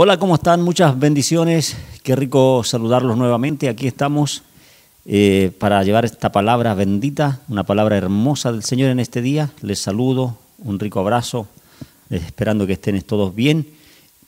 Hola, ¿cómo están? Muchas bendiciones. Qué rico saludarlos nuevamente. Aquí estamos eh, para llevar esta palabra bendita, una palabra hermosa del Señor en este día. Les saludo, un rico abrazo, eh, esperando que estén todos bien.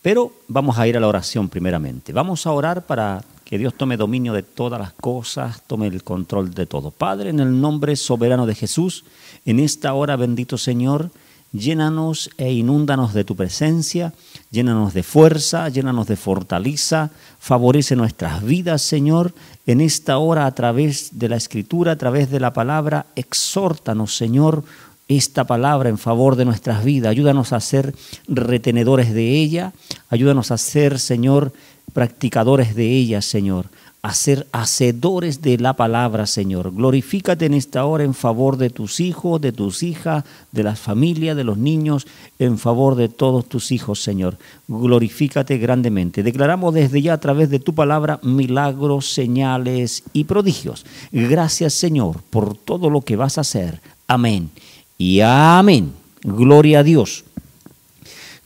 Pero vamos a ir a la oración primeramente. Vamos a orar para que Dios tome dominio de todas las cosas, tome el control de todo. Padre, en el nombre soberano de Jesús, en esta hora, bendito Señor, Llénanos e inúndanos de tu presencia, llénanos de fuerza, llénanos de fortaleza, favorece nuestras vidas, Señor, en esta hora a través de la escritura, a través de la palabra, exhórtanos, Señor, esta palabra en favor de nuestras vidas, ayúdanos a ser retenedores de ella, ayúdanos a ser, Señor, practicadores de ella, Señor a ser hacedores de la palabra, Señor. Glorifícate en esta hora en favor de tus hijos, de tus hijas, de las familias, de los niños, en favor de todos tus hijos, Señor. Glorifícate grandemente. Declaramos desde ya a través de tu palabra milagros, señales y prodigios. Gracias, Señor, por todo lo que vas a hacer. Amén. Y amén. Gloria a Dios.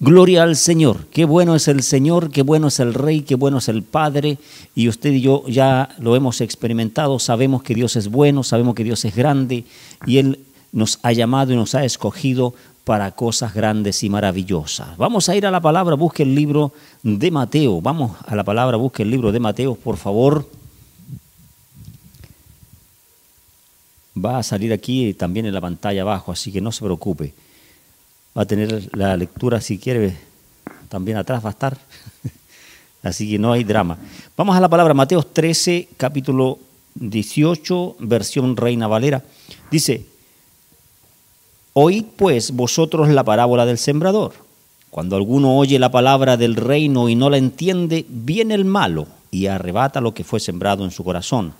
Gloria al Señor. Qué bueno es el Señor, qué bueno es el Rey, qué bueno es el Padre. Y usted y yo ya lo hemos experimentado, sabemos que Dios es bueno, sabemos que Dios es grande y Él nos ha llamado y nos ha escogido para cosas grandes y maravillosas. Vamos a ir a la palabra, busque el libro de Mateo. Vamos a la palabra, busque el libro de Mateo, por favor. Va a salir aquí también en la pantalla abajo, así que no se preocupe va a tener la lectura si quiere, también atrás va a estar. Así que no hay drama. Vamos a la palabra, Mateos 13, capítulo 18, versión Reina Valera. Dice, oíd pues vosotros la parábola del sembrador. Cuando alguno oye la palabra del reino y no la entiende, viene el malo y arrebata lo que fue sembrado en su corazón.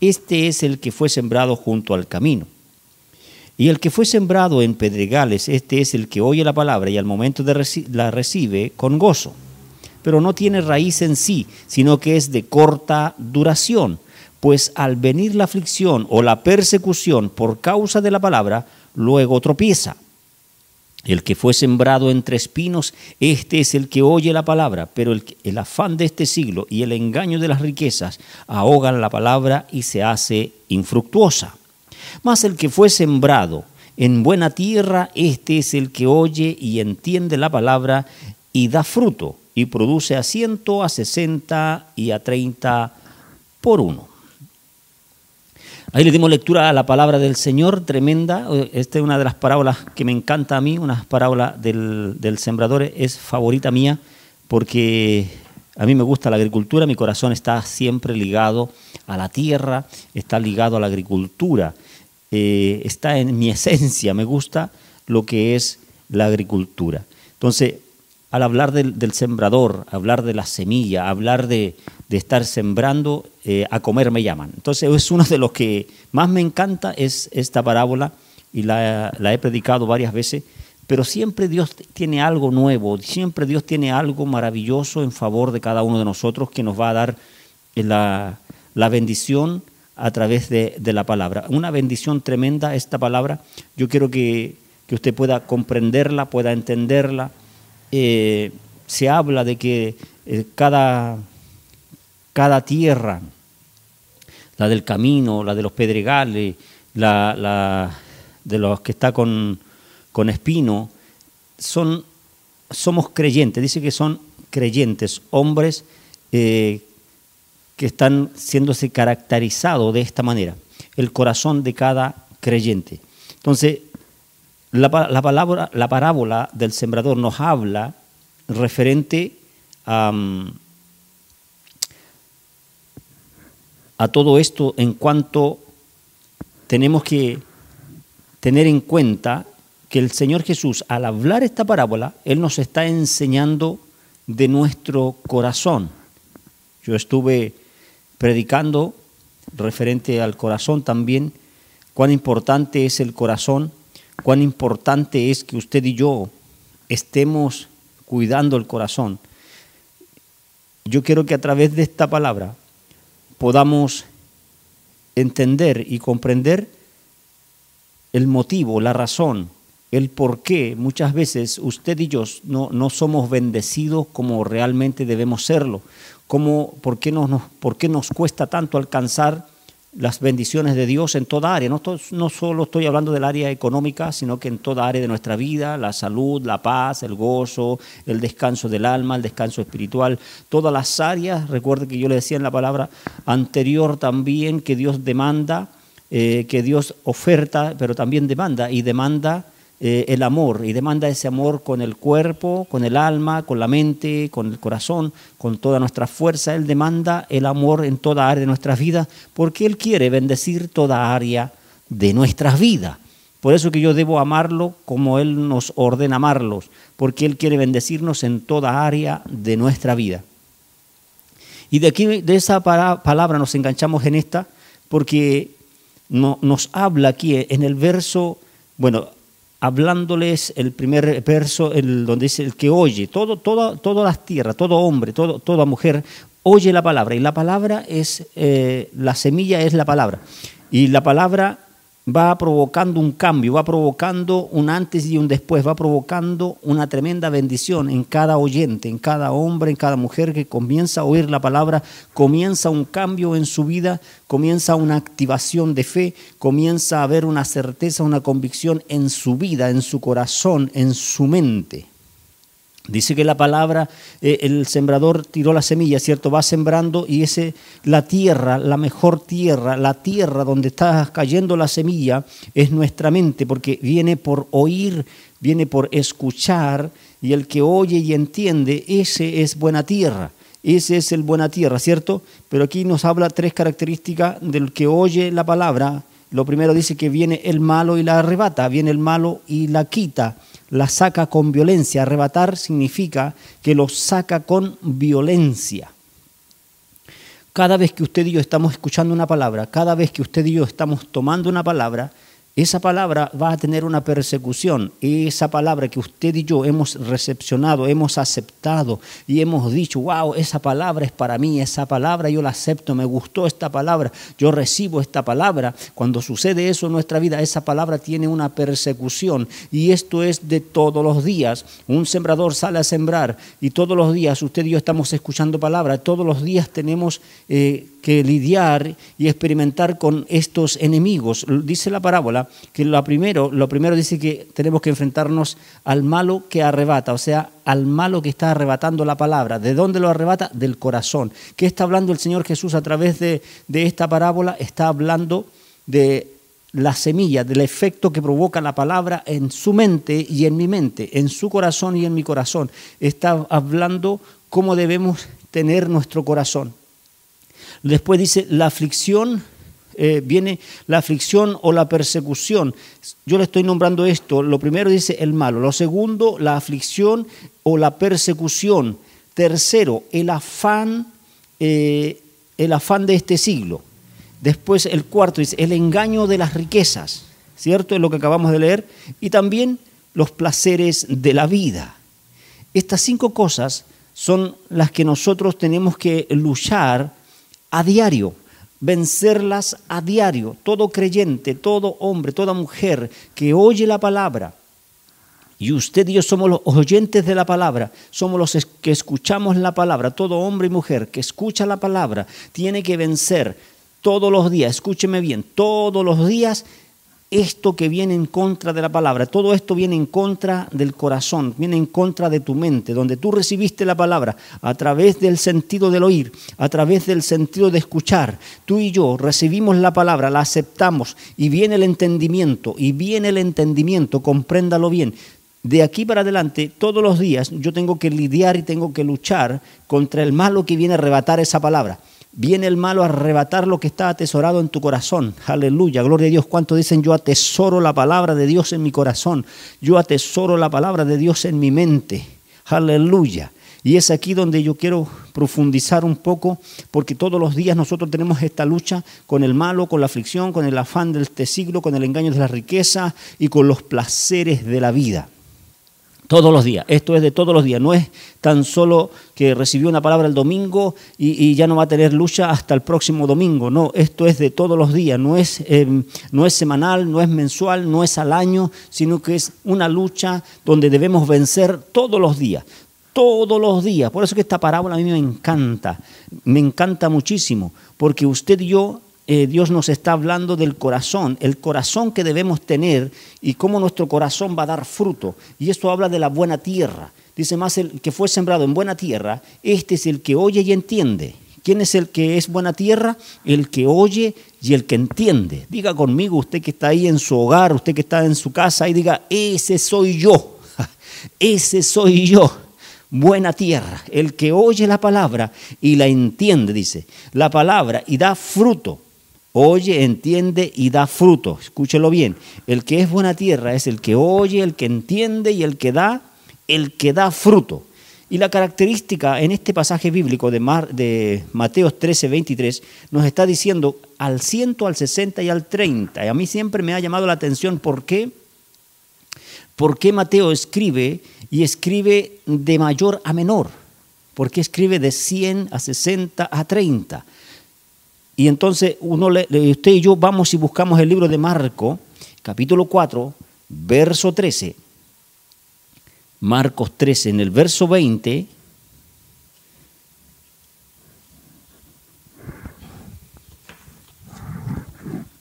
Este es el que fue sembrado junto al camino y el que fue sembrado en pedregales, este es el que oye la palabra y al momento de la recibe con gozo. Pero no tiene raíz en sí, sino que es de corta duración, pues al venir la aflicción o la persecución por causa de la palabra, luego tropieza. El que fue sembrado entre espinos, este es el que oye la palabra, pero el afán de este siglo y el engaño de las riquezas ahogan la palabra y se hace infructuosa. Más el que fue sembrado en buena tierra, este es el que oye y entiende la palabra y da fruto y produce a ciento, a sesenta y a treinta por uno. Ahí le dimos lectura a la palabra del Señor, tremenda. Esta es una de las parábolas que me encanta a mí, una parábola del sembrador, es favorita mía porque a mí me gusta la agricultura, mi corazón está siempre ligado a la tierra, está ligado a la agricultura. Eh, está en mi esencia, me gusta lo que es la agricultura. Entonces, al hablar del, sembrador, hablar de la semilla, hablar de, estar sembrando, eh, a comer me llaman. Entonces, es uno de los que más me encanta, es esta parábola, y la, he predicado varias veces, pero siempre Dios tiene algo nuevo, siempre Dios tiene algo maravilloso en favor de cada uno de nosotros que nos va a dar eh, la bendición a través de, la palabra. Una bendición tremenda esta palabra. Yo quiero que, usted pueda comprenderla, pueda entenderla. Eh, se habla de que eh, cada, cada tierra, la del camino, la de los pedregales, la, de los que está con, espino, son, somos creyentes. Dice que son creyentes, hombres eh, que están siendo caracterizados de esta manera, el corazón de cada creyente. Entonces, la, palabra, la parábola del sembrador nos habla referente a, mm, a todo esto en cuanto tenemos que tener en cuenta que el Señor Jesús, al hablar esta parábola, Él nos está enseñando de nuestro corazón. Yo estuve predicando referente al corazón también, cuán importante es el corazón, cuán importante es que usted y yo estemos cuidando el corazón. Yo quiero que a través de esta palabra podamos entender y comprender el motivo, la razón, el por qué muchas veces usted y yo no, no somos bendecidos como realmente debemos serlo cómo, por, qué nos, por qué nos cuesta tanto alcanzar las bendiciones de Dios en toda área. No, no solo estoy hablando del área económica, sino que en toda área de nuestra vida, la salud, la paz, el gozo, el descanso del alma, el descanso espiritual, todas las áreas. Recuerde que yo le decía en la palabra anterior también que Dios demanda, eh, que Dios oferta, pero también demanda y demanda eh, el amor y demanda ese amor con el cuerpo, con el alma, con la mente, con el corazón, con toda nuestra fuerza. Él demanda el amor en toda área de nuestras vidas porque Él quiere bendecir toda área de nuestras vidas. Por eso que yo debo amarlo como Él nos ordena amarlos, porque Él quiere bendecirnos en toda área de nuestra vida. Y de aquí, de esa palabra nos enganchamos en esta, porque nos habla aquí en el verso, bueno, hablándoles el primer verso, el, donde dice el que oye, todo, todo, todas las tierras, todo hombre, todo, toda mujer, oye la palabra. Y la palabra es, eh, la semilla es la palabra. Y la palabra va provocando un cambio, va provocando un antes y un después, va provocando una tremenda bendición en cada oyente, en cada hombre, en cada mujer que comienza a oír la palabra, comienza un cambio en su vida, comienza una activación de fe, comienza a haber una certeza, una convicción en su vida, en su corazón, en su mente. Dice que la palabra, eh, el sembrador tiró la semilla, ¿cierto? Va sembrando y ese, la tierra, la mejor tierra, la tierra donde está cayendo la semilla es nuestra mente, porque viene por oír, viene por escuchar, y el que oye y entiende, ese es buena tierra. Ese es el buena tierra, ¿cierto? Pero aquí nos habla tres características del que oye la palabra. Lo primero dice que viene el malo y la arrebata, viene el malo y la quita la saca con violencia. Arrebatar significa que lo saca con violencia. Cada vez que usted y yo estamos escuchando una palabra, cada vez que usted y yo estamos tomando una palabra, esa palabra va a tener una persecución. Esa palabra que usted y yo hemos recepcionado, hemos aceptado y hemos dicho, wow, esa palabra es para mí, esa palabra yo la acepto, me gustó esta palabra, yo recibo esta palabra. Cuando sucede eso en nuestra vida, esa palabra tiene una persecución y esto es de todos los días. Un sembrador sale a sembrar y todos los días usted y yo estamos escuchando palabra, todos los días tenemos... Eh, que lidiar y experimentar con estos enemigos. Dice la parábola que lo primero, lo primero dice que tenemos que enfrentarnos al malo que arrebata, o sea, al malo que está arrebatando la palabra. ¿De dónde lo arrebata? Del corazón. ¿Qué está hablando el Señor Jesús a través de, de esta parábola? Está hablando de la semilla, del efecto que provoca la palabra en su mente y en mi mente, en su corazón y en mi corazón. Está hablando cómo debemos tener nuestro corazón. Después dice, la aflicción, eh, viene la aflicción o la persecución. Yo le estoy nombrando esto. Lo primero dice el malo. Lo segundo, la aflicción o la persecución. Tercero, el afán, eh, el afán de este siglo. Después el cuarto dice, el engaño de las riquezas, ¿cierto? Es lo que acabamos de leer. Y también los placeres de la vida. Estas cinco cosas son las que nosotros tenemos que luchar a diario, vencerlas a diario. Todo creyente, todo hombre, toda mujer que oye la palabra, y usted y yo somos los oyentes de la palabra, somos los que escuchamos la palabra. Todo hombre y mujer que escucha la palabra tiene que vencer todos los días, escúcheme bien, todos los días esto que viene en contra de la palabra, todo esto viene en contra del corazón, viene en contra de tu mente, donde tú recibiste la palabra a través del sentido del oír, a través del sentido de escuchar. Tú y yo recibimos la palabra, la aceptamos y viene el entendimiento, y viene el entendimiento, compréndalo bien. De aquí para adelante, todos los días yo tengo que lidiar y tengo que luchar contra el malo que viene a arrebatar esa palabra. Viene el malo a arrebatar lo que está atesorado en tu corazón. Aleluya, gloria a Dios. ¿Cuánto dicen yo atesoro la palabra de Dios en mi corazón? Yo atesoro la palabra de Dios en mi mente. Aleluya. Y es aquí donde yo quiero profundizar un poco, porque todos los días nosotros tenemos esta lucha con el malo, con la aflicción, con el afán del este siglo, con el engaño de la riqueza y con los placeres de la vida. Todos los días, esto es de todos los días, no es tan solo que recibió una palabra el domingo y, ya no va a tener lucha hasta el próximo domingo, no, esto es de todos los días, no es, em, no es semanal, no es mensual, no es al año, sino que es una lucha donde debemos vencer todos los días, todos los días. Por eso que esta parábola a mí me encanta, me encanta muchísimo, porque usted y yo eh, Dios nos está hablando del corazón, el corazón que debemos tener y cómo nuestro corazón va a dar fruto. Y esto habla de la buena tierra. Dice más, el que fue sembrado en buena tierra, este es el que oye y entiende. ¿Quién es el que es buena tierra? El que oye y el que entiende. Diga conmigo, usted que está ahí en su hogar, usted que está en su casa, y diga, ese soy yo, ese soy yo. Buena tierra, el que oye la palabra y la entiende, dice, la palabra y da fruto Oye, entiende y da fruto. Escúchelo bien. El que es buena tierra es el que oye, el que entiende y el que da, el que da fruto. Y la característica en este pasaje bíblico de, Mateo de 13, 23 nos está diciendo al ciento, al 60 y al 30. Y a mí siempre me ha llamado la atención por qué, por Mateo escribe y escribe de mayor a menor. ¿Por qué escribe de 100 a 60 a 30? Y entonces uno usted y yo vamos y buscamos el libro de Marcos, capítulo 4, verso 13. Marcos 13, en el verso 20.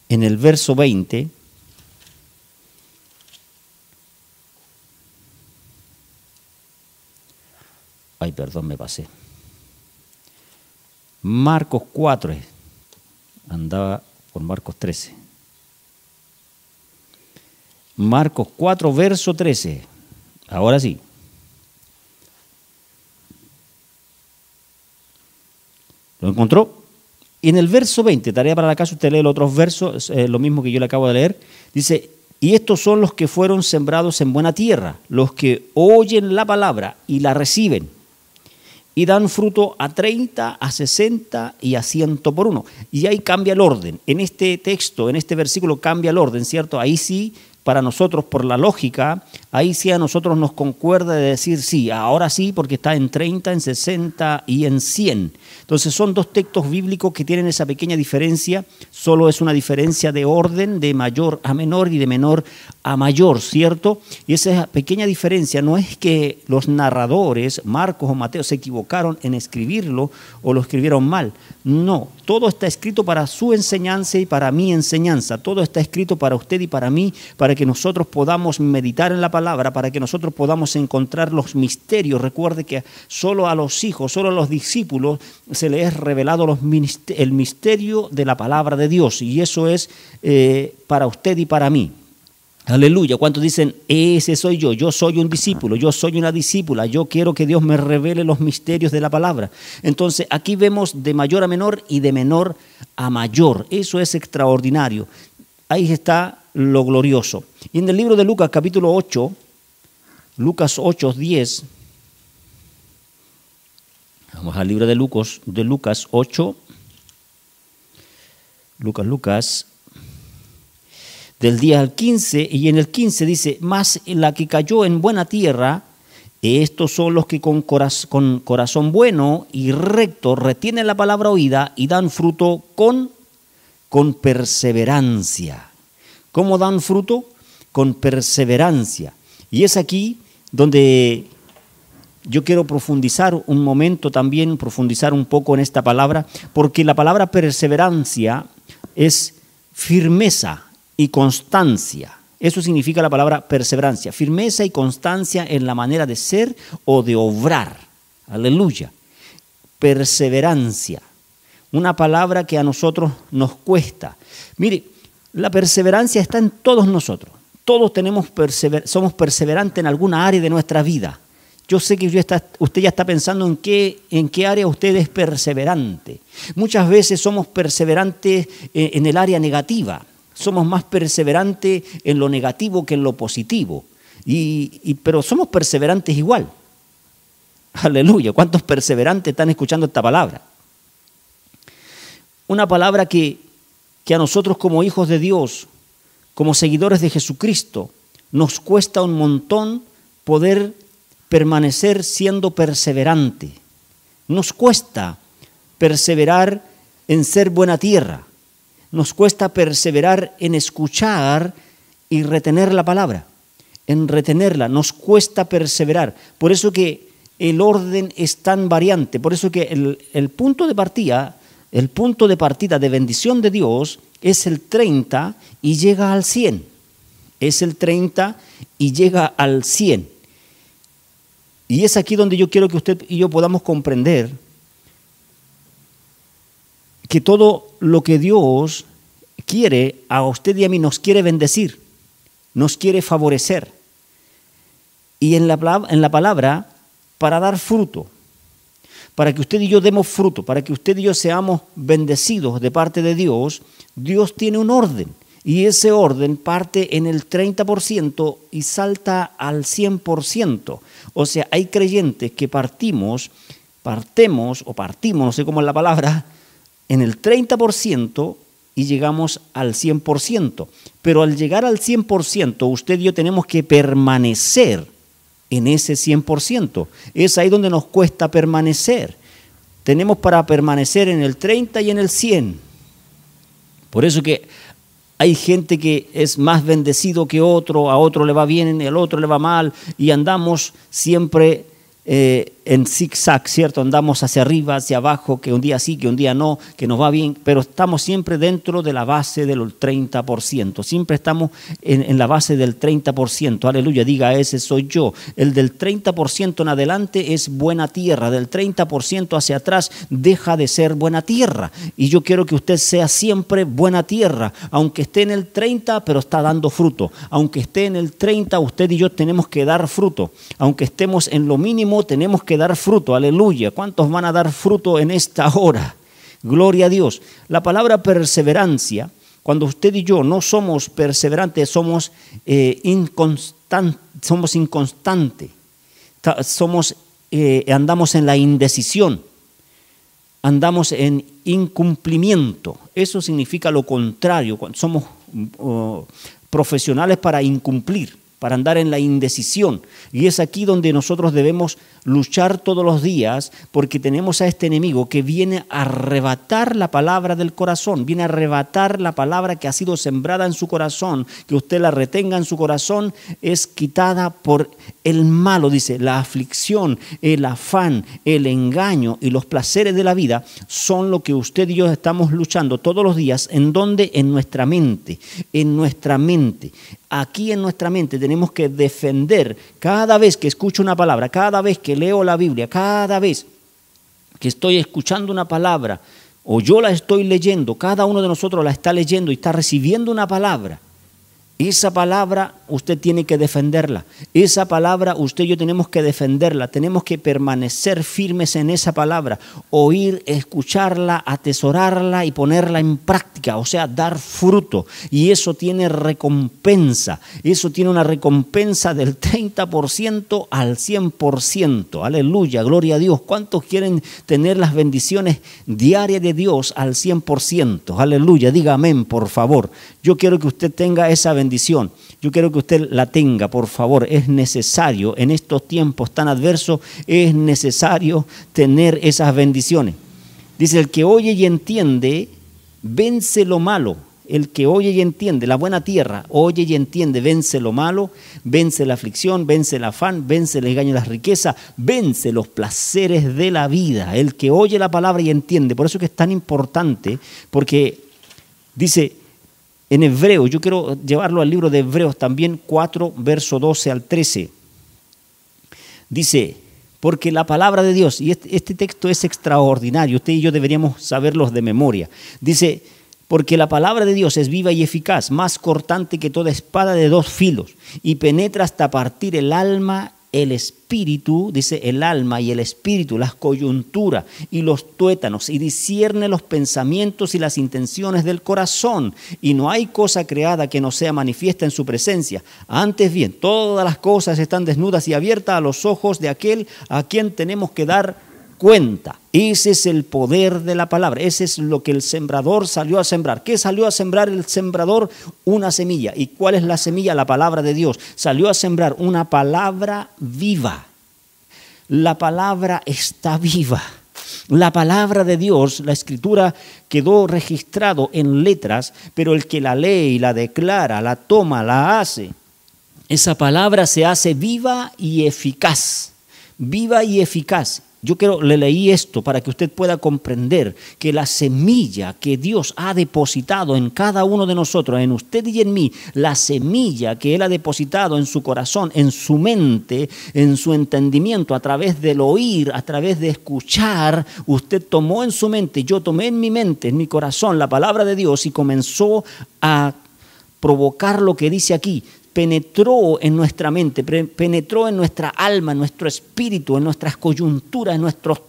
En el verso 20. Ay, perdón, me pasé. Marcos 4 andaba por Marcos 13. Marcos 4, verso 13. Ahora sí. ¿Lo encontró? Y en el verso 20, tarea para la casa, usted lee los otros versos, eh, lo mismo que yo le acabo de leer, dice, y estos son los que fueron sembrados en buena tierra, los que oyen la palabra y la reciben y dan fruto a 30, a 60 y a 100 por uno. Y ahí cambia el orden. En este texto, en este versículo cambia el orden, ¿cierto? Ahí sí, para nosotros, por la lógica, ahí sí a nosotros nos concuerda de decir sí, ahora sí, porque está en 30, en 60 y en 100. Entonces son dos textos bíblicos que tienen esa pequeña diferencia, solo es una diferencia de orden de mayor a menor y de menor a mayor, ¿cierto? Y esa pequeña diferencia no es que los narradores, Marcos o Mateo, se equivocaron en escribirlo o lo escribieron mal. No, todo está escrito para su enseñanza y para mi enseñanza. Todo está escrito para usted y para mí, para que nosotros podamos meditar en la palabra, para que nosotros podamos encontrar los misterios. Recuerde que solo a los hijos, solo a los discípulos se les es revelado el misterio de la palabra de Dios. Dios y eso es eh, para usted y para mí. Aleluya. ¿Cuántos dicen, ese soy yo? Yo soy un discípulo, yo soy una discípula, yo quiero que Dios me revele los misterios de la palabra? Entonces, aquí vemos de mayor a menor y de menor a mayor. Eso es extraordinario. Ahí está lo glorioso. Y en el libro de Lucas, capítulo 8, Lucas 8, 10. Vamos al libro de Lucas, de Lucas 8, Lucas, Lucas, del día al 15, y en el 15 dice, más la que cayó en buena tierra, estos son los que con, con corazón bueno y recto retienen la palabra oída y dan fruto con, con perseverancia. ¿Cómo dan fruto? Con perseverancia. Y es aquí donde yo quiero profundizar un momento también, profundizar un poco en esta palabra, porque la palabra perseverancia es firmeza y constancia. Eso significa la palabra perseverancia, firmeza y constancia en la manera de ser o de obrar. Aleluya. Perseverancia. Una palabra que a nosotros nos cuesta. Mire, la perseverancia está en todos nosotros. Todos tenemos somos perseverantes en alguna área de nuestra vida. Yo sé que usted ya está pensando en qué, en qué área usted es perseverante. Muchas veces somos perseverantes eh, en el área negativa. Somos más perseverantes en lo negativo que en lo positivo. Y, pero somos perseverantes igual. Aleluya. ¿Cuántos perseverantes están escuchando esta palabra? Una palabra que, que a nosotros como hijos de Dios, como seguidores de Jesucristo, nos cuesta un montón poder permanecer siendo perseverante. Nos cuesta perseverar en ser buena tierra. Nos cuesta perseverar en escuchar y retener la palabra, en retenerla. Nos cuesta perseverar. Por eso que el orden es tan variante. Por eso que el, punto de partida, el punto de partida de bendición de Dios es el 30 y llega al 100. Es el 30 y llega al 100. Y es aquí donde yo quiero que usted y yo podamos comprender que todo lo que Dios quiere a usted y a mí nos quiere bendecir, nos quiere favorecer. Y en la, en la palabra, para dar fruto, para que usted y yo demos fruto, para que usted y yo seamos bendecidos de parte de Dios, Dios tiene un orden y ese orden parte en el 30% y salta al 100%. O sea, hay creyentes que partimos, partemos o partimos, no sé cómo es la palabra, en el 30% y llegamos al 100%. Pero al llegar al 100%, usted y yo tenemos que permanecer en ese 100%. Es ahí donde nos cuesta permanecer. Tenemos para permanecer en el 30 y en el 100. Por eso que hay gente que es más bendecido que otro, a otro le va bien, al otro le va mal, y andamos siempre en eh, en zigzag, ¿cierto? Andamos hacia arriba, hacia abajo, que un día sí, que un día no, que nos va bien, pero estamos siempre dentro de la base del 30%, siempre estamos en, en la base del 30%, aleluya, diga, ese soy yo. El del 30% en adelante es buena tierra, del 30% hacia atrás deja de ser buena tierra. Y yo quiero que usted sea siempre buena tierra, aunque esté en el 30, pero está dando fruto. Aunque esté en el 30, usted y yo tenemos que dar fruto, aunque estemos en lo mínimo tenemos que dar fruto. Aleluya. ¿Cuántos van a dar fruto en esta hora? Gloria a Dios. La palabra perseverancia, cuando usted y yo no somos perseverantes, somos, eh, inconstantes, somos inconstante, eh, somos, andamos en la indecisión, andamos en incumplimiento. Eso significa lo contrario, somos oh, profesionales para incumplir para andar en la indecisión. Y es aquí donde nosotros debemos luchar todos los días porque tenemos a este enemigo que viene a arrebatar la palabra del corazón, viene a arrebatar la palabra que ha sido sembrada en su corazón, que usted la retenga en su corazón, es quitada por el malo, dice, la aflicción, el afán, el engaño y los placeres de la vida son lo que usted y yo estamos luchando todos los días. ¿En donde En nuestra mente, en nuestra mente aquí en nuestra mente tenemos que defender cada vez que escucho una palabra, cada vez que leo la Biblia, cada vez que estoy escuchando una palabra o yo la estoy leyendo, cada uno de nosotros la está leyendo y está recibiendo una palabra. Esa palabra usted tiene que defenderla. Esa palabra usted y yo tenemos que defenderla. Tenemos que permanecer firmes en esa palabra. Oír, escucharla, atesorarla y ponerla en práctica. O sea, dar fruto. Y eso tiene recompensa. Eso tiene una recompensa del 30% al 100%. Aleluya, gloria a Dios. ¿Cuántos quieren tener las bendiciones diarias de Dios al 100%? Aleluya, diga amén, por favor. Yo quiero que usted tenga esa bendición bendición. Yo quiero que usted la tenga, por favor. Es necesario, en estos tiempos tan adversos, es necesario tener esas bendiciones. Dice, el que oye y entiende, vence lo malo. El que oye y entiende, la buena tierra, oye y entiende, vence lo malo, vence la aflicción, vence el afán, vence el engaño de las riquezas, vence los placeres de la vida. El que oye la palabra y entiende, por eso es que es tan importante, porque dice, en Hebreos, yo quiero llevarlo al libro de Hebreos también 4, verso 12 al 13. Dice, porque la palabra de Dios, y este, este, texto es extraordinario, usted y yo deberíamos saberlos de memoria, dice, porque la palabra de Dios es viva y eficaz, más cortante que toda espada de dos filos, y penetra hasta partir el alma el espíritu, dice el alma y el espíritu, las coyunturas y los tuétanos, y discierne los pensamientos y las intenciones del corazón. Y no hay cosa creada que no sea manifiesta en su presencia. Antes bien, todas las cosas están desnudas y abiertas a los ojos de aquel a quien tenemos que dar cuenta. Ese es el poder de la palabra, ese es lo que el sembrador salió a sembrar. ¿Qué salió a sembrar el sembrador? Una semilla. ¿Y cuál es la semilla? La palabra de Dios. Salió a sembrar una palabra viva. La palabra está viva. La palabra de Dios, la escritura quedó registrado en letras, pero el que la lee y la declara, la toma, la hace, esa palabra se hace viva y eficaz, viva y eficaz. Yo quiero, le leí esto para que usted pueda comprender que la semilla que Dios ha depositado en cada uno de nosotros, en usted y en mí, la semilla que Él ha depositado en su corazón, en su mente, en su entendimiento, a través del oír, a través de escuchar, usted tomó en su mente, yo tomé en mi mente, en mi corazón, la palabra de Dios y comenzó a provocar lo que dice aquí, penetró en nuestra mente, penetró en nuestra alma, en nuestro espíritu, en nuestras coyunturas, en nuestros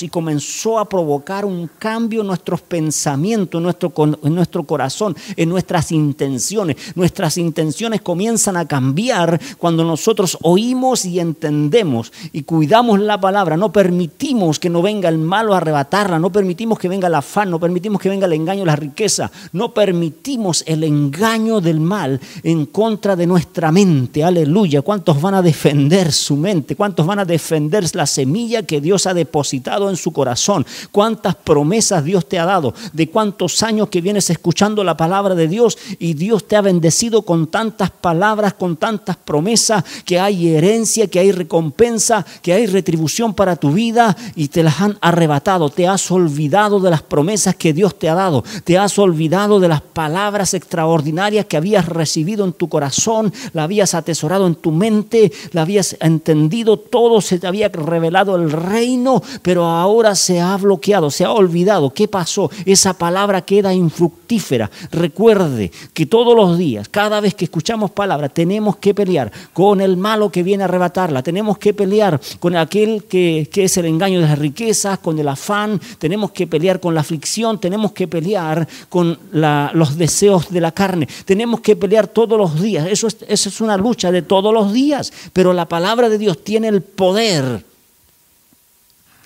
y comenzó a provocar un cambio en nuestros pensamientos, en nuestro, en nuestro corazón, en nuestras intenciones. Nuestras intenciones comienzan a cambiar cuando nosotros oímos y entendemos y cuidamos la palabra. No permitimos que no venga el malo a arrebatarla, no permitimos que venga el afán, no permitimos que venga el engaño, la riqueza, no permitimos el engaño del mal en contra de nuestra mente. Aleluya. ¿Cuántos van a defender su mente? ¿Cuántos van a defender la semilla que Dios ha depositado? citado en su corazón, cuántas promesas Dios te ha dado, de cuántos años que vienes escuchando la palabra de Dios y Dios te ha bendecido con tantas palabras, con tantas promesas, que hay herencia, que hay recompensa, que hay retribución para tu vida y te las han arrebatado, te has olvidado de las promesas que Dios te ha dado, te has olvidado de las palabras extraordinarias que habías recibido en tu corazón, la habías atesorado en tu mente, la habías entendido, todo se te había revelado el reino pero ahora se ha bloqueado, se ha olvidado. ¿Qué pasó? Esa palabra queda infructífera. Recuerde que todos los días, cada vez que escuchamos palabra, tenemos que pelear con el malo que viene a arrebatarla, tenemos que pelear con aquel que, es el engaño de las riquezas, con el afán, tenemos que pelear con la aflicción, tenemos que pelear con los deseos de la carne, tenemos que pelear todos los días. Esa eso es una lucha de todos los días, pero la palabra de Dios tiene el poder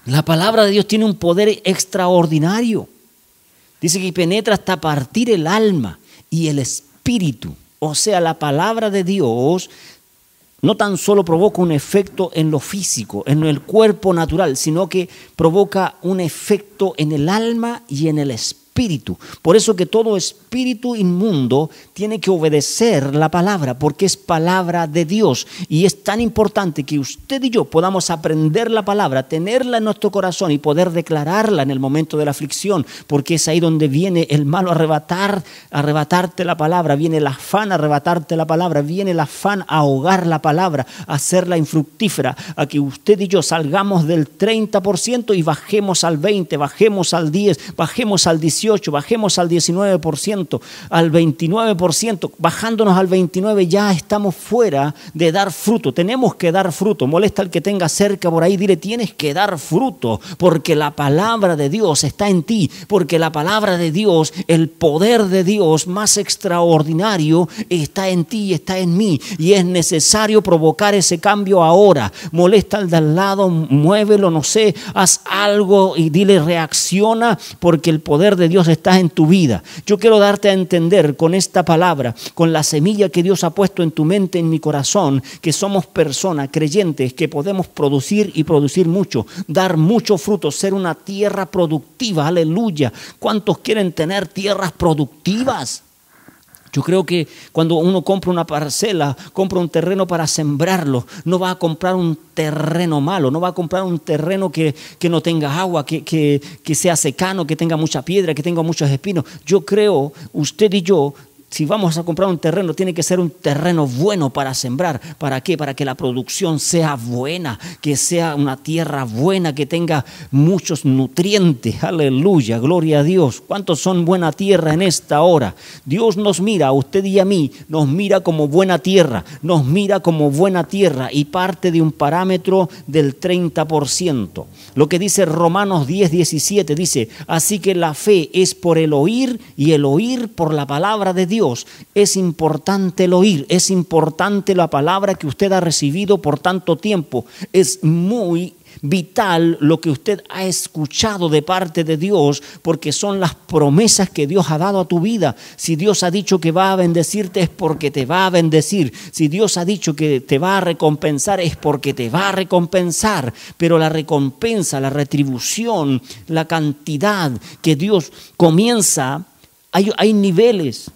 la palabra de Dios tiene un poder extraordinario. Dice que penetra hasta partir el alma y el espíritu. O sea, la palabra de Dios no tan solo provoca un efecto en lo físico, en el cuerpo natural, sino que provoca un efecto en el alma y en el espíritu espíritu. Por eso que todo espíritu inmundo tiene que obedecer la palabra, porque es palabra de Dios. Y es tan importante que usted y yo podamos aprender la palabra, tenerla en nuestro corazón y poder declararla en el momento de la aflicción, porque es ahí donde viene el malo arrebatar, arrebatarte la palabra, viene el afán a arrebatarte la palabra, viene el afán a ahogar la palabra, a hacerla infructífera, a que usted y yo salgamos del 30% y bajemos al 20, bajemos al 10, bajemos al 18%, bajemos al 19%, al 29%, bajándonos al 29 ya estamos fuera de dar fruto, tenemos que dar fruto, molesta al que tenga cerca por ahí, dile, tienes que dar fruto, porque la palabra de Dios está en ti, porque la palabra de Dios, el poder de Dios más extraordinario está en ti, y está en mí, y es necesario provocar ese cambio ahora, molesta al de al lado, muévelo, no sé, haz algo y dile, reacciona, porque el poder de Dios está en tu vida. Yo quiero darte a entender con esta palabra, con la semilla que Dios ha puesto en tu mente, en mi corazón, que somos personas creyentes, que podemos producir y producir mucho, dar mucho fruto, ser una tierra productiva. Aleluya. ¿Cuántos quieren tener tierras productivas? Yo creo que cuando uno compra una parcela, compra un terreno para sembrarlo, no va a comprar un terreno malo, no va a comprar un terreno que, no tenga agua, que, que sea secano, que tenga mucha piedra, que tenga muchos espinos. Yo creo, usted y yo si vamos a comprar un terreno, tiene que ser un terreno bueno para sembrar. ¿Para qué? Para que la producción sea buena, que sea una tierra buena, que tenga muchos nutrientes. Aleluya, gloria a Dios. ¿Cuántos son buena tierra en esta hora? Dios nos mira, a usted y a mí, nos mira como buena tierra, nos mira como buena tierra y parte de un parámetro del 30%. Lo que dice Romanos 10, 17, dice, así que la fe es por el oír y el oír por la palabra de Dios es importante el oír, es importante la palabra que usted ha recibido por tanto tiempo, es muy vital lo que usted ha escuchado de parte de Dios, porque son las promesas que Dios ha dado a tu vida. Si Dios ha dicho que va a bendecirte es porque te va a bendecir. Si Dios ha dicho que te va a recompensar es porque te va a recompensar. Pero la recompensa, la retribución, la cantidad que Dios comienza, hay niveles.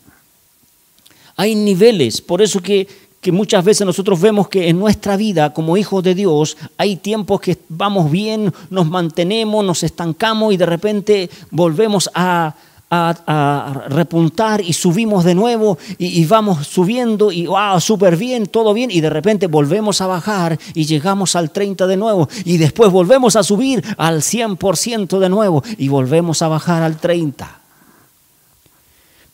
Hay niveles, por eso que, muchas veces nosotros vemos que en nuestra vida como hijos de Dios hay tiempos que vamos bien, nos mantenemos, nos estancamos y de repente volvemos a, repuntar y subimos de nuevo y, y vamos subiendo y wow, ah, súper bien, todo bien y de repente volvemos a bajar y llegamos al 30 de nuevo y después volvemos a subir al 100% de nuevo y volvemos a bajar al 30.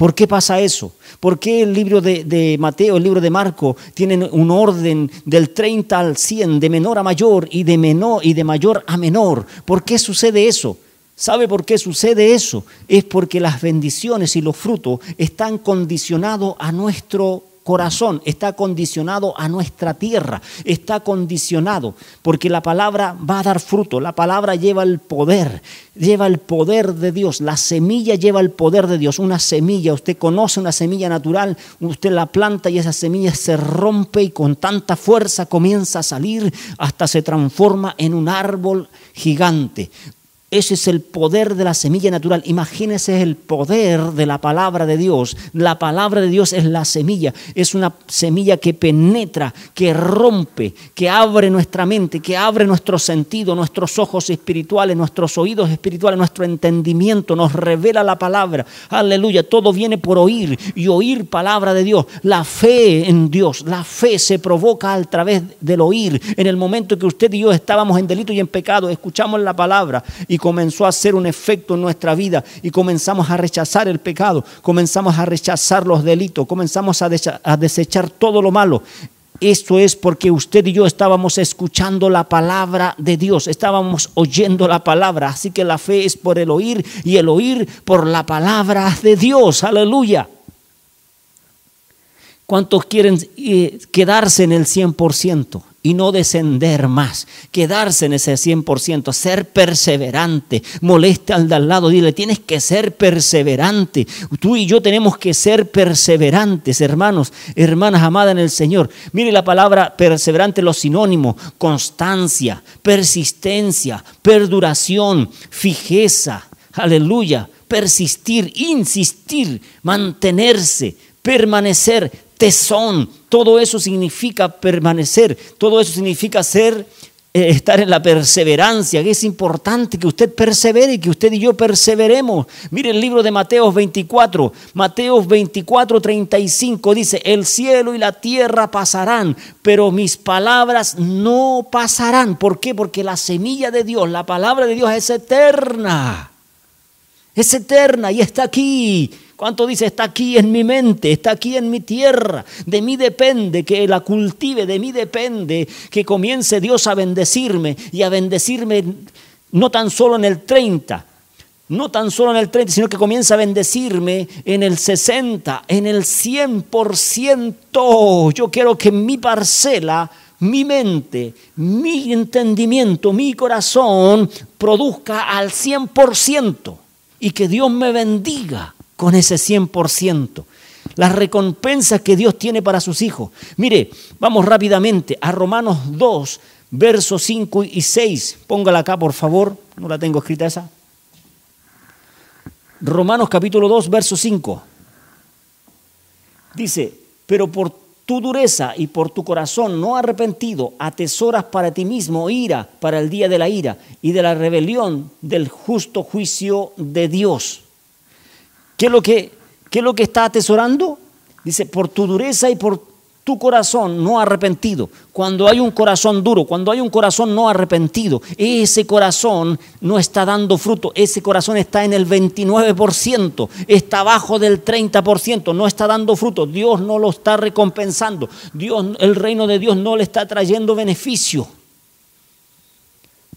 ¿Por qué pasa eso? ¿Por qué el libro de, Mateo, el libro de Marco, tienen un orden del 30 al 100, de menor a mayor y de, menor, y de mayor a menor? ¿Por qué sucede eso? ¿Sabe por qué sucede eso? Es porque las bendiciones y los frutos están condicionados a nuestro corazón está condicionado a nuestra tierra, está condicionado, porque la palabra va a dar fruto, la palabra lleva el poder, lleva el poder de Dios, la semilla lleva el poder de Dios, una semilla, usted conoce una semilla natural, usted la planta y esa semilla se rompe y con tanta fuerza comienza a salir hasta se transforma en un árbol gigante. Ese es el poder de la semilla natural. Imagínese el poder de la palabra de Dios. La palabra de Dios es la semilla. Es una semilla que penetra, que rompe, que abre nuestra mente, que abre nuestro sentido, nuestros ojos espirituales, nuestros oídos espirituales, nuestro entendimiento. Nos revela la palabra. Aleluya. Todo viene por oír y oír palabra de Dios. La fe en Dios. La fe se provoca a través del oír. En el momento que usted y yo estábamos en delito y en pecado, escuchamos la palabra. Y comenzó a hacer un efecto en nuestra vida y comenzamos a rechazar el pecado, comenzamos a rechazar los delitos, comenzamos a, desechar todo lo malo. Esto es porque usted y yo estábamos escuchando la palabra de Dios, estábamos oyendo la palabra. Así que la fe es por el oír y el oír por la palabra de Dios. Aleluya. ¿Cuántos quieren eh, quedarse en el 100%? y no descender más, quedarse en ese 100%, ser perseverante, molesta al de al lado, dile, tienes que ser perseverante, tú y yo tenemos que ser perseverantes, hermanos, hermanas amadas en el Señor. Mire la palabra perseverante, los sinónimos, constancia, persistencia, perduración, fijeza, aleluya, persistir, insistir, mantenerse, permanecer, tesón. Todo eso significa permanecer, todo eso significa ser eh, estar en la perseverancia, que es importante que usted persevere, y que usted y yo perseveremos. Mire el libro de Mateos 24, Mateos 24, 35 dice, el cielo y la tierra pasarán, pero mis palabras no pasarán. ¿Por qué? Porque la semilla de Dios, la palabra de Dios es eterna. Es eterna y está aquí ¿Cuánto dice? Está aquí en mi mente, está aquí en mi tierra. De mí depende que la cultive, de mí depende que comience Dios a bendecirme y a bendecirme no tan solo en el 30, no tan solo en el 30, sino que comience a bendecirme en el 60, en el 100%. Yo quiero que mi parcela, mi mente, mi entendimiento, mi corazón produzca al 100% y que Dios me bendiga con ese 100%. Las recompensas que Dios tiene para sus hijos. Mire, vamos rápidamente a Romanos 2, versos 5 y 6. Póngala acá, por favor. No la tengo escrita esa. Romanos capítulo 2, verso 5. Dice, pero por tu dureza y por tu corazón no arrepentido, atesoras para ti mismo ira para el día de la ira y de la rebelión del justo juicio de Dios. ¿Qué es lo que, lo que está atesorando? Dice, por tu dureza y por tu corazón no arrepentido. Cuando hay un corazón duro, cuando hay un corazón no arrepentido, ese corazón no está dando fruto, ese corazón está en el 29%, está abajo del 30%, no está dando fruto, Dios no lo está recompensando, Dios, el reino de Dios no le está trayendo beneficio.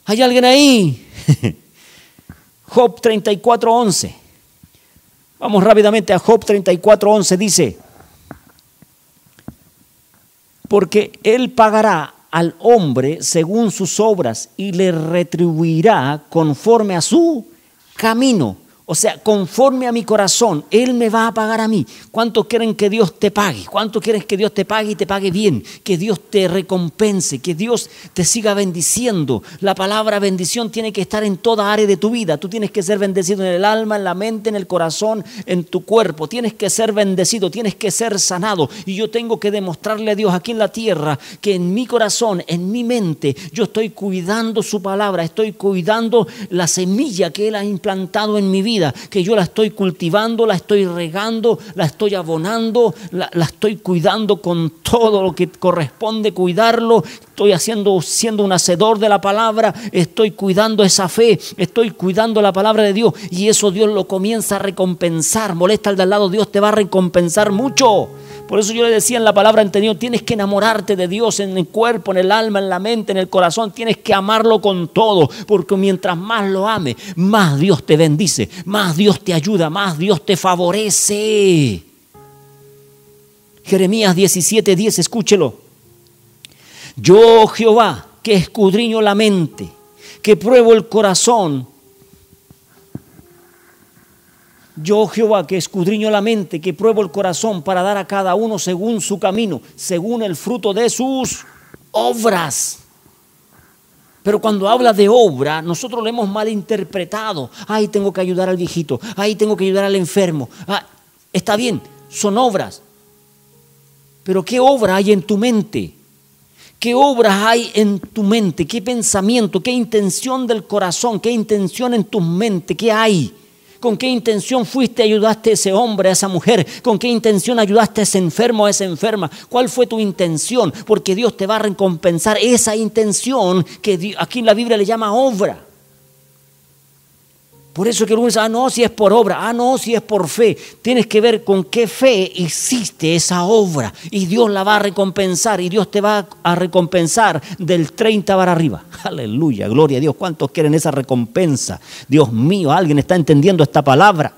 ¿Hay alguien ahí? Job 11. Vamos rápidamente a Job 34:11 dice, porque él pagará al hombre según sus obras y le retribuirá conforme a su camino. O sea, conforme a mi corazón, Él me va a pagar a mí. ¿Cuánto quieren que Dios te pague? ¿Cuánto quieren que Dios te pague y te pague bien? Que Dios te recompense, que Dios te siga bendiciendo. La palabra bendición tiene que estar en toda área de tu vida. Tú tienes que ser bendecido en el alma, en la mente, en el corazón, en tu cuerpo. Tienes que ser bendecido, tienes que ser sanado. Y yo tengo que demostrarle a Dios aquí en la tierra que en mi corazón, en mi mente, yo estoy cuidando su palabra, estoy cuidando la semilla que Él ha implantado en mi vida que yo la estoy cultivando, la estoy regando, la estoy abonando, la, la estoy cuidando con todo lo que corresponde cuidarlo, estoy haciendo, siendo un hacedor de la palabra, estoy cuidando esa fe, estoy cuidando la palabra de Dios y eso Dios lo comienza a recompensar, molesta al de al lado, Dios te va a recompensar mucho. Por eso yo le decía en la palabra anterior, tienes que enamorarte de Dios en el cuerpo, en el alma, en la mente, en el corazón. Tienes que amarlo con todo, porque mientras más lo ames, más Dios te bendice, más Dios te ayuda, más Dios te favorece. Jeremías 17, 10, escúchelo. Yo, Jehová, que escudriño la mente, que pruebo el corazón, yo Jehová que escudriño la mente, que pruebo el corazón para dar a cada uno según su camino, según el fruto de sus obras. Pero cuando habla de obra, nosotros lo hemos malinterpretado. Ay, tengo que ayudar al viejito. Ay, tengo que ayudar al enfermo. Ah, está bien, son obras. Pero ¿qué obra hay en tu mente? ¿Qué obras hay en tu mente? ¿Qué pensamiento? ¿Qué intención del corazón? ¿Qué intención en tu mente? ¿Qué hay? con qué intención fuiste y ayudaste a ese hombre, a esa mujer, con qué intención ayudaste a ese enfermo, a esa enferma, cuál fue tu intención, porque Dios te va a recompensar esa intención que aquí en la Biblia le llama obra. Por eso que algunos dicen, ah, no, si es por obra, ah, no, si es por fe. Tienes que ver con qué fe existe esa obra y Dios la va a recompensar y Dios te va a recompensar del 30 para arriba. Aleluya, gloria a Dios. ¿Cuántos quieren esa recompensa? Dios mío, alguien está entendiendo esta palabra.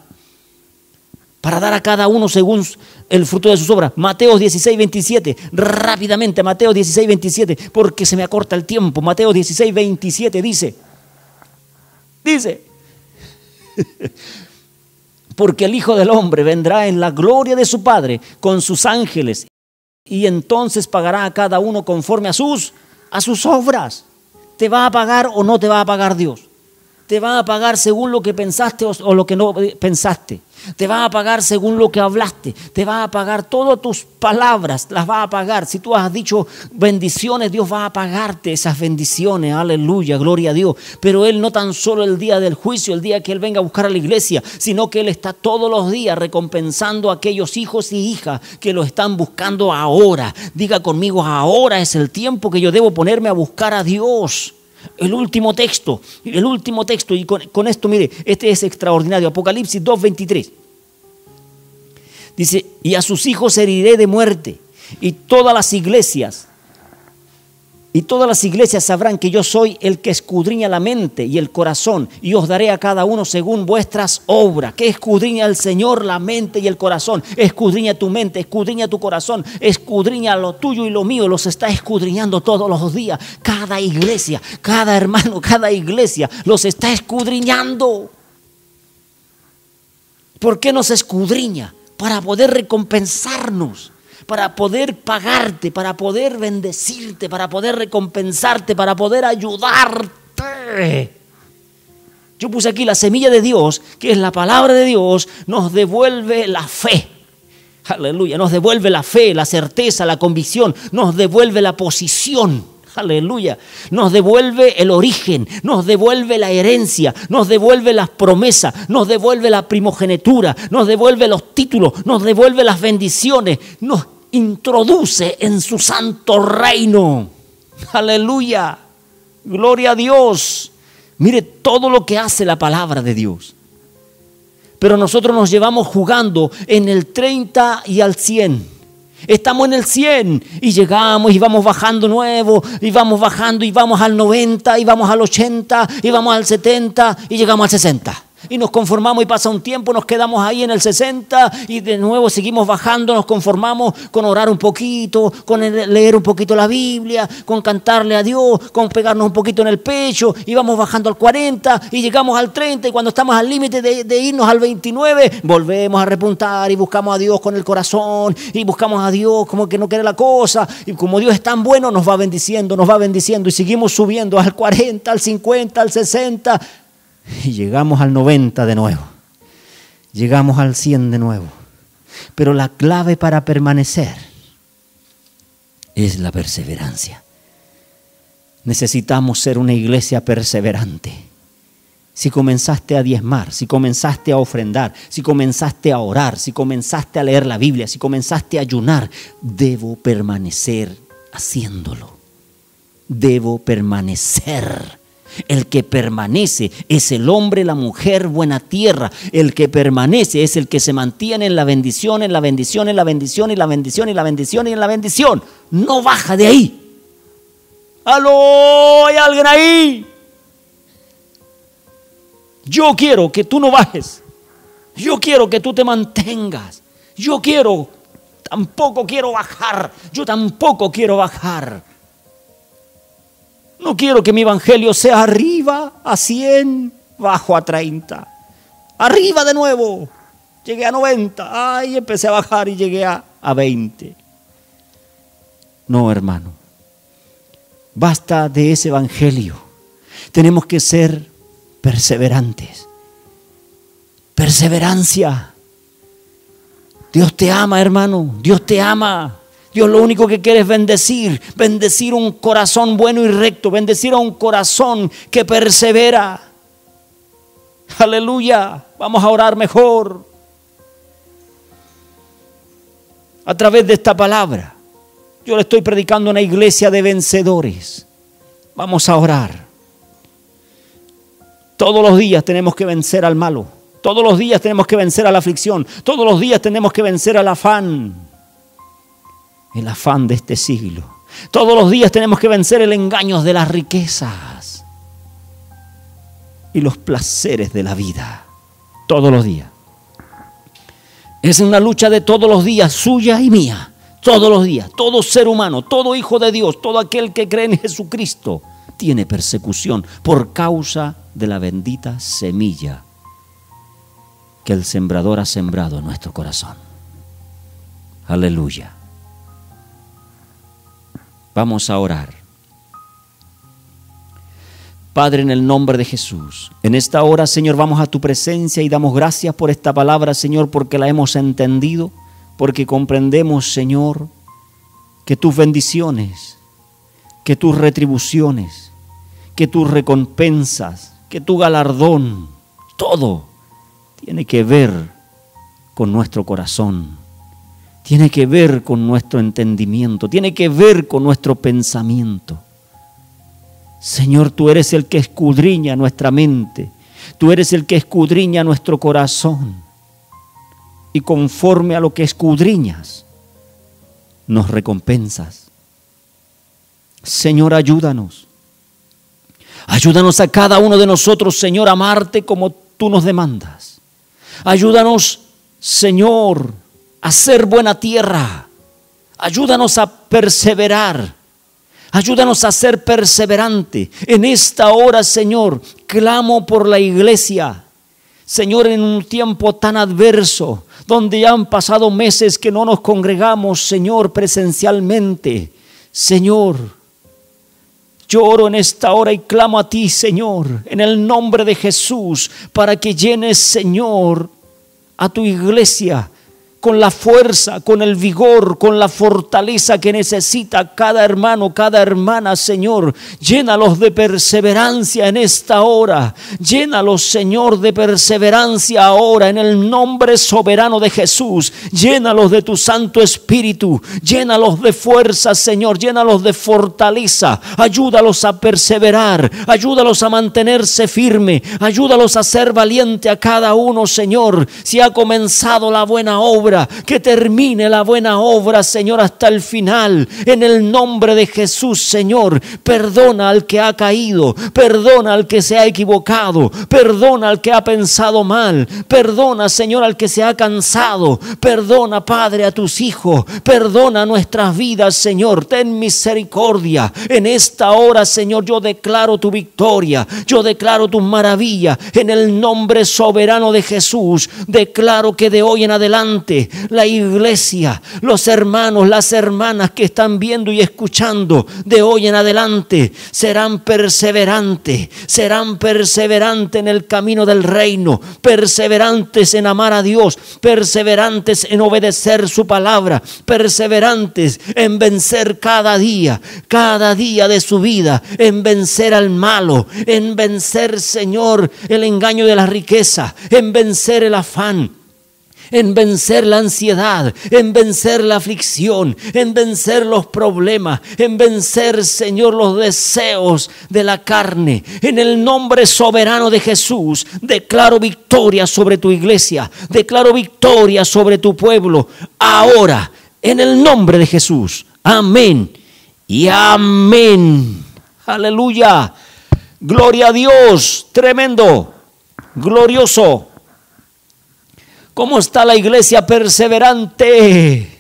Para dar a cada uno según el fruto de sus obras. Mateo 16, 27. Rápidamente, Mateo 16, 27. Porque se me acorta el tiempo. Mateo 16, 27 dice. Dice. Porque el Hijo del Hombre vendrá en la gloria de su Padre con sus ángeles y entonces pagará a cada uno conforme a sus, a sus obras. ¿Te va a pagar o no te va a pagar Dios? te va a pagar según lo que pensaste o, lo que no eh, pensaste. Te va a pagar según lo que hablaste. Te va a pagar todas tus palabras, las va a pagar. Si tú has dicho bendiciones, Dios va a pagarte esas bendiciones. Aleluya, gloria a Dios. Pero Él no tan solo el día del juicio, el día que Él venga a buscar a la iglesia, sino que Él está todos los días recompensando a aquellos hijos y hijas que lo están buscando ahora. Diga conmigo, ahora es el tiempo que yo debo ponerme a buscar a Dios el último texto, el último texto, y con, esto, mire, este es extraordinario, Apocalipsis 2.23. Dice, y a sus hijos heriré de muerte, y todas las iglesias y todas las iglesias sabrán que yo soy el que escudriña la mente y el corazón, y os daré a cada uno según vuestras obras. Que escudriña el Señor la mente y el corazón. Escudriña tu mente, escudriña tu corazón, escudriña lo tuyo y lo mío. Los está escudriñando todos los días. Cada iglesia, cada hermano, cada iglesia los está escudriñando. ¿Por qué nos escudriña? Para poder recompensarnos para poder pagarte, para poder bendecirte, para poder recompensarte, para poder ayudarte. Yo puse aquí la semilla de Dios, que es la palabra de Dios, nos devuelve la fe. Aleluya, nos devuelve la fe, la certeza, la convicción, nos devuelve la posición aleluya, nos devuelve el origen, nos devuelve la herencia, nos devuelve las promesas, nos devuelve la primogenitura, nos devuelve los títulos, nos devuelve las bendiciones, nos introduce en su santo reino. Aleluya. Gloria a Dios. Mire todo lo que hace la palabra de Dios. Pero nosotros nos llevamos jugando en el 30 y al 100. Estamos en el 100 y llegamos y vamos bajando nuevo y vamos bajando y vamos al 90 y vamos al 80 y vamos al 70 y llegamos al 60. Y nos conformamos y pasa un tiempo, nos quedamos ahí en el 60 y de nuevo seguimos bajando, nos conformamos con orar un poquito, con leer un poquito la Biblia, con cantarle a Dios, con pegarnos un poquito en el pecho y vamos bajando al 40 y llegamos al 30 y cuando estamos al límite de, irnos al 29 volvemos a repuntar y buscamos a Dios con el corazón y buscamos a Dios como que no quiere la cosa y como Dios es tan bueno nos va bendiciendo, nos va bendiciendo y seguimos subiendo al 40, al 50, al 60 y llegamos al 90 de nuevo. Llegamos al 100 de nuevo. Pero la clave para permanecer es la perseverancia. Necesitamos ser una iglesia perseverante. Si comenzaste a diezmar, si comenzaste a ofrendar, si comenzaste a orar, si comenzaste a leer la Biblia, si comenzaste a ayunar, debo permanecer haciéndolo. Debo permanecer el que permanece es el hombre, la mujer, buena tierra. El que permanece es el que se mantiene en la bendición, en la bendición, en la bendición, y la bendición, y la bendición, y en la bendición. No baja de ahí. ¡Aló! ¿Hay alguien ahí? Yo quiero que tú no bajes. Yo quiero que tú te mantengas. Yo quiero, tampoco quiero bajar. Yo tampoco quiero bajar. No quiero que mi evangelio sea arriba a 100, bajo a 30. Arriba de nuevo. Llegué a 90. Ay, empecé a bajar y llegué a, a 20. No, hermano. Basta de ese evangelio. Tenemos que ser perseverantes. Perseverancia. Dios te ama, hermano. Dios te ama. Dios lo único que quiere es bendecir, bendecir un corazón bueno y recto, bendecir a un corazón que persevera. Aleluya, vamos a orar mejor a través de esta palabra. Yo le estoy predicando a una iglesia de vencedores. Vamos a orar. Todos los días tenemos que vencer al malo. Todos los días tenemos que vencer a la aflicción. Todos los días tenemos que vencer al afán el afán de este siglo. Todos los días tenemos que vencer el engaño de las riquezas y los placeres de la vida. Todos los días. Es una lucha de todos los días, suya y mía. Todos los días. Todo ser humano, todo hijo de Dios, todo aquel que cree en Jesucristo tiene persecución por causa de la bendita semilla que el sembrador ha sembrado en nuestro corazón. Aleluya. Vamos a orar. Padre, en el nombre de Jesús, en esta hora, Señor, vamos a tu presencia y damos gracias por esta palabra, Señor, porque la hemos entendido, porque comprendemos, Señor, que tus bendiciones, que tus retribuciones, que tus recompensas, que tu galardón, todo tiene que ver con nuestro corazón tiene que ver con nuestro entendimiento, tiene que ver con nuestro pensamiento. Señor, tú eres el que escudriña nuestra mente, tú eres el que escudriña nuestro corazón. Y conforme a lo que escudriñas, nos recompensas. Señor, ayúdanos. Ayúdanos a cada uno de nosotros, Señor, a amarte como tú nos demandas. Ayúdanos, Señor, hacer buena tierra. Ayúdanos a perseverar. Ayúdanos a ser perseverante. En esta hora, Señor, clamo por la iglesia. Señor, en un tiempo tan adverso, donde ya han pasado meses que no nos congregamos, Señor, presencialmente. Señor, lloro en esta hora y clamo a ti, Señor, en el nombre de Jesús, para que llenes, Señor, a tu iglesia con la fuerza, con el vigor, con la fortaleza que necesita cada hermano, cada hermana, Señor. Llénalos de perseverancia en esta hora. Llénalos, Señor, de perseverancia ahora en el nombre soberano de Jesús. Llénalos de tu Santo Espíritu. Llénalos de fuerza, Señor. Llénalos de fortaleza. Ayúdalos a perseverar. Ayúdalos a mantenerse firme. Ayúdalos a ser valiente a cada uno, Señor. Si ha comenzado la buena obra, que termine la buena obra, Señor, hasta el final. En el nombre de Jesús, Señor, perdona al que ha caído, perdona al que se ha equivocado, perdona al que ha pensado mal, perdona, Señor, al que se ha cansado, perdona, Padre, a tus hijos, perdona nuestras vidas, Señor, ten misericordia. En esta hora, Señor, yo declaro tu victoria, yo declaro tu maravilla en el nombre soberano de Jesús, declaro que de hoy en adelante la iglesia, los hermanos, las hermanas que están viendo y escuchando de hoy en adelante serán perseverantes, serán perseverantes en el camino del reino, perseverantes en amar a Dios, perseverantes en obedecer su palabra, perseverantes en vencer cada día, cada día de su vida, en vencer al malo, en vencer, Señor, el engaño de la riqueza, en vencer el afán en vencer la ansiedad, en vencer la aflicción, en vencer los problemas, en vencer, Señor, los deseos de la carne. En el nombre soberano de Jesús, declaro victoria sobre tu iglesia, declaro victoria sobre tu pueblo, ahora, en el nombre de Jesús. Amén y amén. Aleluya. Gloria a Dios. Tremendo. Glorioso. ¿Cómo está la iglesia perseverante?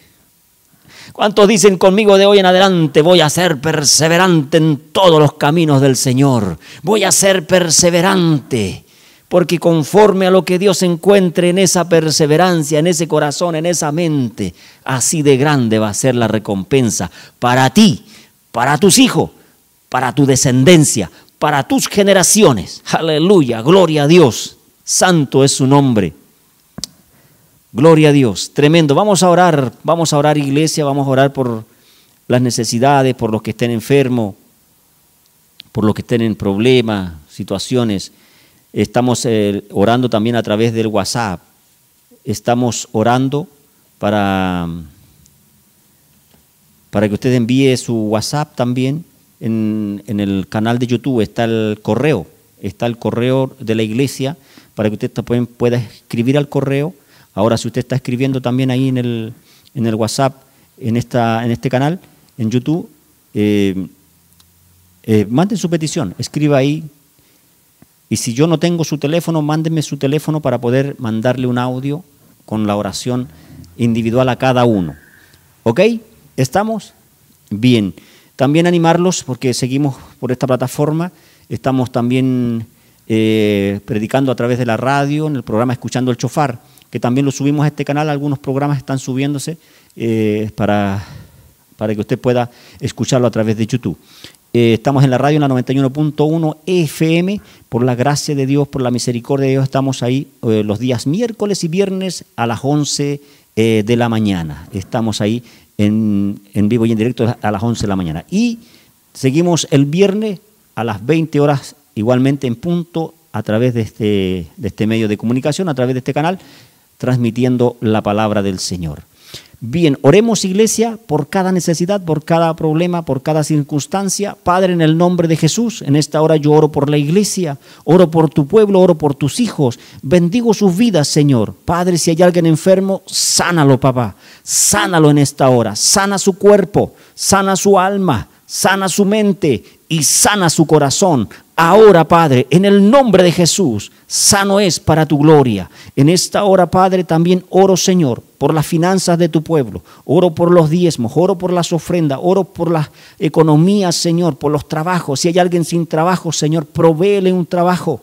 ¿Cuántos dicen conmigo de hoy en adelante, voy a ser perseverante en todos los caminos del Señor? Voy a ser perseverante, porque conforme a lo que Dios encuentre en esa perseverancia, en ese corazón, en esa mente, así de grande va a ser la recompensa para ti, para tus hijos, para tu descendencia, para tus generaciones. Aleluya, gloria a Dios. Santo es su nombre. Gloria a Dios, tremendo. Vamos a orar, vamos a orar iglesia, vamos a orar por las necesidades, por los que estén enfermos, por los que estén en problemas, situaciones. Estamos eh, orando también a través del WhatsApp. Estamos orando para, para que usted envíe su WhatsApp también. En, en, el canal de YouTube está el correo, está el correo de la iglesia para que usted pueda escribir al correo Ahora, si usted está escribiendo también ahí en el, WhatsApp, en, esta, en este canal, en YouTube, eh, eh, manden su petición, escriba ahí. Y si yo no tengo su teléfono, mándenme su teléfono para poder mandarle un audio con la oración individual a cada uno. ¿Ok? ¿Estamos? Bien. También animarlos porque seguimos por esta plataforma. Estamos también eh, predicando a través de la radio, en el programa Escuchando el Chofar que también lo subimos a este canal, algunos programas están subiéndose eh, para, para que usted pueda escucharlo a través de YouTube. Eh, estamos en la radio en la 91.1 FM, por la gracia de Dios, por la misericordia de Dios, estamos ahí eh, los días miércoles y viernes a las 11 de la mañana. Estamos ahí en, en vivo y en directo a las 11 de la mañana. Y seguimos el viernes a las 20 horas, igualmente en punto, a través de este, de este medio de comunicación, a través de este canal transmitiendo la palabra del Señor. Bien, oremos iglesia por cada necesidad, por cada problema, por cada circunstancia. Padre, en el nombre de Jesús, en esta hora yo oro por la iglesia, oro por tu pueblo, oro por tus hijos. Bendigo sus vidas, Señor. Padre, si hay alguien enfermo, sánalo, papá. Sánalo en esta hora. Sana su cuerpo, sana su alma, sana su mente y sana su corazón. Ahora, Padre, en el nombre de Jesús, sano es para tu gloria. En esta hora, Padre, también oro, Señor, por las finanzas de tu pueblo. Oro por los diezmos, oro por las ofrendas, oro por las economías, Señor, por los trabajos. Si hay alguien sin trabajo, Señor, proveele un trabajo.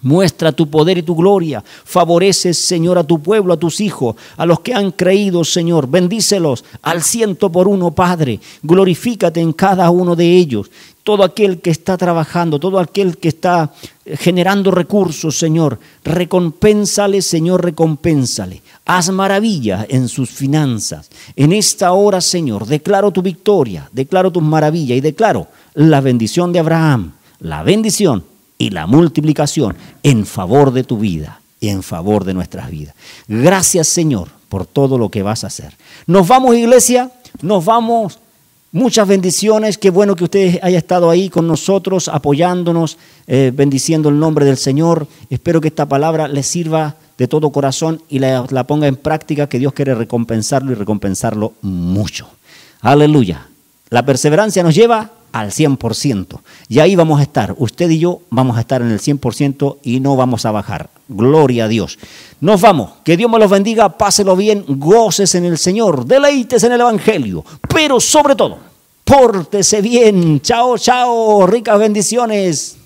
Muestra tu poder y tu gloria. Favorece, Señor, a tu pueblo, a tus hijos, a los que han creído, Señor. Bendícelos al ciento por uno, Padre. Glorifícate en cada uno de ellos todo aquel que está trabajando, todo aquel que está eh, generando recursos, Señor. Recompénsale, Señor, recompénsale. Haz maravilla en sus finanzas. En esta hora, Señor, declaro tu victoria, declaro tus maravillas y declaro la bendición de Abraham, la bendición y la multiplicación en favor de tu vida y en favor de nuestras vidas. Gracias, Señor, por todo lo que vas a hacer. Nos vamos, iglesia, nos vamos Muchas bendiciones. Qué bueno que usted haya estado ahí con nosotros, apoyándonos, eh, bendiciendo el nombre del Señor. Espero que esta palabra le sirva de todo corazón y la, la ponga en práctica, que Dios quiere recompensarlo y recompensarlo mucho. Aleluya. La perseverancia nos lleva al 100%. Y ahí vamos a estar, usted y yo vamos a estar en el 100% y no vamos a bajar. Gloria a Dios. Nos vamos, que Dios me los bendiga, páselo bien, goces en el Señor, deleites en el Evangelio, pero sobre todo, pórtese bien. Chao, chao, ricas bendiciones.